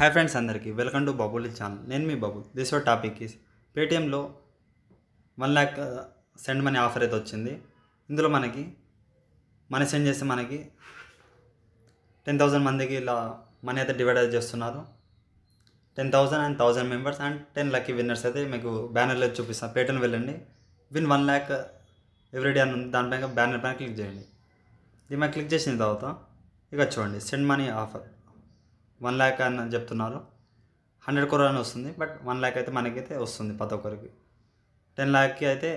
hi friends అందరికీ welcome to bubble channel నేను మీ బబుల్ దిస్ ఓ టాపిక్ ఈస్ పేటిఎంలో one lakh send money offer అయితే వచ్చింది ఇందులో మనకి మనీ సెండ్ చేస్తే మనకి టెన్ థౌజండ్ మందికి ఇలా మనీ అయితే డివైడ్ చేస్తున్నారు ten thousand and thousand members and ten lucky winners అయితే మీకు బ్యానర్లో చూపిస్తాను పేటిఎం వెళ్ళండి విన్ వన్ ల్యాక్ ఎవ్రీడే అని ఉంది దానిపైన బ్యానర్ పైన క్లిక్ చేయండి దీని మీద క్లిక్ చేసిన తర్వాత ఇక చూడండి send money offer one lakh అని చెప్తున్నారు హండ్రెడ్ క్రోర్ అని వస్తుంది బట్ వన్ ల్యాక్ అయితే మనకైతే వస్తుంది ప్రతి ఒక్కరికి టెన్ ల్యాక్కి అయితే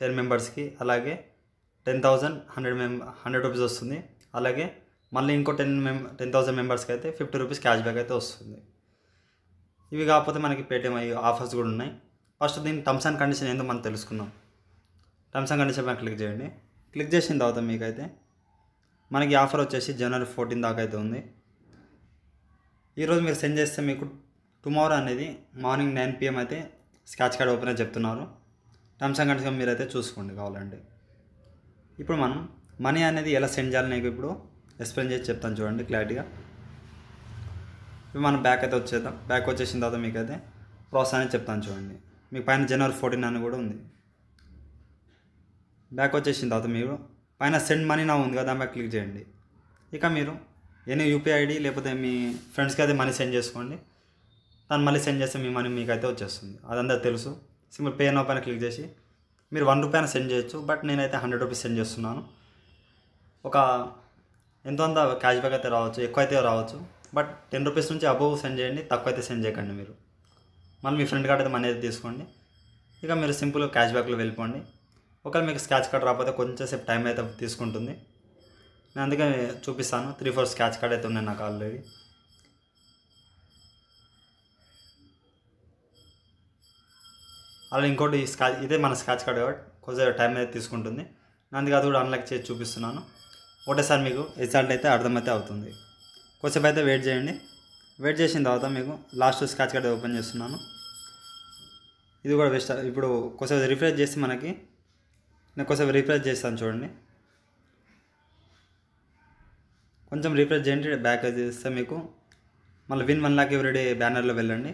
టెన్ మెంబర్స్కి అలాగే టెన్ థౌజండ్ హండ్రెడ్ మెం హండ్రెడ్ రూపీస్ వస్తుంది అలాగే మళ్ళీ ఇంకో టెన్ మెం టెన్ థౌసండ్ మెంబర్స్కి అయితే ఫిఫ్టీ రూపీస్ క్యాష్ బ్యాక్ అయితే వస్తుంది ఇవి కాకపోతే మనకి పేటిఎం ఆఫర్స్ కూడా ఉన్నాయి ఫస్ట్ దీని టర్మ్స్ అండ్ కండిషన్ ఏందో మనం తెలుసుకుందాం టర్మ్స్ అండ్ కండిషన్ పైన క్లిక్ చేయండి క్లిక్ చేసిన తర్వాత మీకైతే మనకి ఆఫర్ వచ్చేసి జనవరి ఫోర్టీన్ దాకా అయితే ఉంది ఈరోజు మీరు సెండ్ చేస్తే మీకు టుమారో అనేది మార్నింగ్ నైన్ పిఎం అయితే స్క్రాచ్ కార్డ్ ఓపెన్ అని చెప్తున్నారు టర్మ్స్ అండ్ కండిషన్ అయితే చూసుకోండి కావాలండి ఇప్పుడు మనం మనీ అనేది ఎలా సెండ్ చేయాలి నీకు ఇప్పుడు ఎక్స్ప్లెయిన్ చేసి చెప్తాను చూడండి క్లారిటీగా ఇప్పుడు మనం బ్యాక్ అయితే వచ్చేద్దాం బ్యాక్ వచ్చేసిన తర్వాత మీకైతే ప్రాసెస్ అనేది చెప్తాను చూడండి మీకు పైన జనవరి ఫోర్టీన్ అని కూడా ఉంది బ్యాక్ వచ్చేసిన తర్వాత మీరు పైన సెండ్ మనీ నా ఉంది కదా దాని క్లిక్ చేయండి ఇక మీరు ఎనీ యూపీఐ ఐడి లేకపోతే మీ ఫ్రెండ్స్కి అయితే మనీ సెండ్ చేసుకోండి దాన్ని మళ్ళీ సెండ్ చేస్తే మీ మనీ మీకైతే వచ్చేస్తుంది అదంతా తెలుసు సింపుల్ పే నో పైన క్లిక్ చేసి మీరు వన్ రూపీ అయినా సెండ్ చేయొచ్చు బట్ నేనైతే హండ్రెడ్ రూపీస్ సెండ్ చేస్తున్నాను ఒక ఎంతో అంత క్యాష్ బ్యాక్ అయితే రావచ్చు ఎక్కువ అయితే రావచ్చు బట్ టెన్ రూపీస్ నుంచి అబోవ్ సెండ్ చేయండి తక్కువ అయితే సెండ్ చేయకండి మీరు మళ్ళీ మీ ఫ్రెండ్ కార్డ్ అయితే మనీ అయితే తీసుకోండి ఇక మీరు సింపుల్ క్యాష్ బ్యాక్లో వెళ్ళిపోండి ఒకవేళ మీకు స్క్రాచ్ కార్డ్ రాకపోతే కొంచెంసేపు టైం అయితే తీసుకుంటుంది నేను అందుకే చూపిస్తాను త్రీ ఫోర్ స్క్యాచ్ కార్డ్ అయితే ఉన్నాయి నాకు ఆల్రెడీ అలా ఇంకోటి స్కాచ్ ఇదే మన స్కాచ్ కార్డ్ కాబట్టి కొద్దిగా టైం అయితే తీసుకుంటుంది అందుకే అది కూడా అన్లాక్ చేసి చూపిస్తున్నాను ఒకటేసారి మీకు రిజల్ట్ అయితే అర్థమైతే అవుతుంది కొంచెం అయితే వెయిట్ చేయండి వెయిట్ చేసిన తర్వాత మీకు లాస్ట్ స్కాచ్ కార్డ్ ఓపెన్ చేస్తున్నాను ఇది కూడా బెస్ట్ ఇప్పుడు కొంచెం రిఫ్రెష్ చేసి మనకి నేను కొంచెం రిఫ్రెష్ చేస్తాను చూడండి కొంచెం రిఫ్రెష్ చేయండి బ్యాక్ చేస్తే మీకు మళ్ళీ విన్ వన్ లాక్ ఎవ్రీడే బ్యానర్లో వెళ్ళండి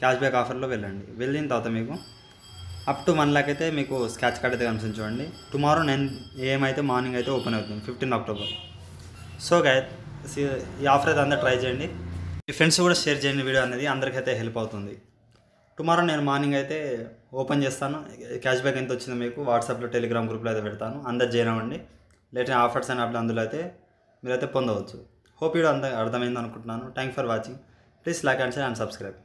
క్యాష్ బ్యాక్ ఆఫర్లో వెళ్ళండి వెళ్ళిన తర్వాత మీకు అప్ టు వన్ లాక్ అయితే మీకు స్క్రాచ్ కార్డ్ అయితే కనిపించండి టుమారో నైన్ ఏఎం అయితే మార్నింగ్ అయితే ఓపెన్ అవుతుంది ఫిఫ్టీన్ అక్టోబర్ సో గాయ ఈ ఆఫర్ అయితే అందరూ ట్రై చేయండి మీ ఫ్రెండ్స్ కూడా షేర్ చేయండి వీడియో అనేది అందరికైతే హెల్ప్ అవుతుంది టుమారో నేను మార్నింగ్ అయితే ఓపెన్ చేస్తాను క్యాష్ బ్యాక్ ఎంత వచ్చిందో మీకు వాట్సాప్లో టెలిగ్రామ్ గ్రూప్లో అయితే పెడతాను అందరు చేయనివ్వండి లేటెస్ట్ ఆఫర్స్ అని అప్పుడు అందులో అయితే మీరైతే పొందవచ్చు హోప్ ఇవి అంత అర్థమైంది అనుకుంటున్నాను thank for watching please like and share and subscribe